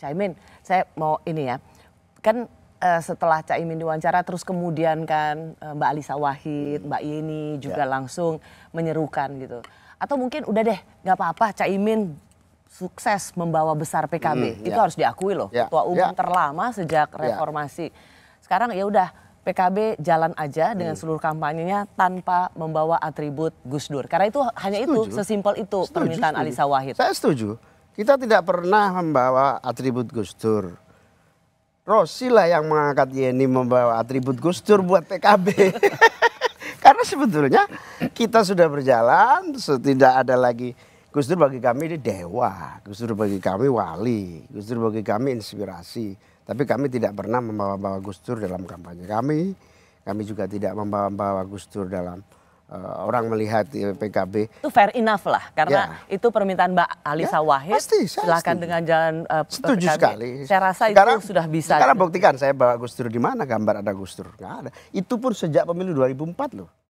Caimin, saya mau ini ya, kan uh, setelah Caimin diwawancara terus kemudian kan uh, Mbak Alisa Wahid, Mbak Yeni juga ya. langsung menyerukan gitu. Atau mungkin udah deh nggak apa-apa Caimin sukses membawa besar PKB. Hmm, Itu ya. harus diakui loh, ya. ketua umum ya. terlama sejak ya. reformasi. Ya. Sekarang ya udah PKB jalan aja dengan hmm. seluruh kampanyenya tanpa membawa atribut Gus Dur. Karena itu hanya setuju. itu, sesimpel itu setuju, permintaan setuju. Alisa Wahid. Saya setuju. Kita tidak pernah membawa atribut Gus Dur. Rosi lah yang mengangkat Yeni membawa atribut Gus Dur buat PKB. Karena sebetulnya kita sudah berjalan, tidak ada lagi Gus Dur bagi kami ini dewa, Gus Dur bagi kami wali, Gus Dur bagi kami inspirasi. Tapi kami tidak pernah membawa-bawa Gus Dur dalam kampanye kami. Kami juga tidak membawa-bawa Gus Dur dalam uh, orang melihat eh, PKB. Itu fair enough lah karena ya. itu permintaan Mbak Alisa ya, Wahid. Pasti, silakan dengan jalan uh, Setuju PKB. sekali. Saya rasa sekarang, itu sudah bisa. Sekarang buktikan saya bawa Gus Dur di mana gambar ada Gus Dur? Enggak ada. Itu pun sejak pemilu 2004 loh.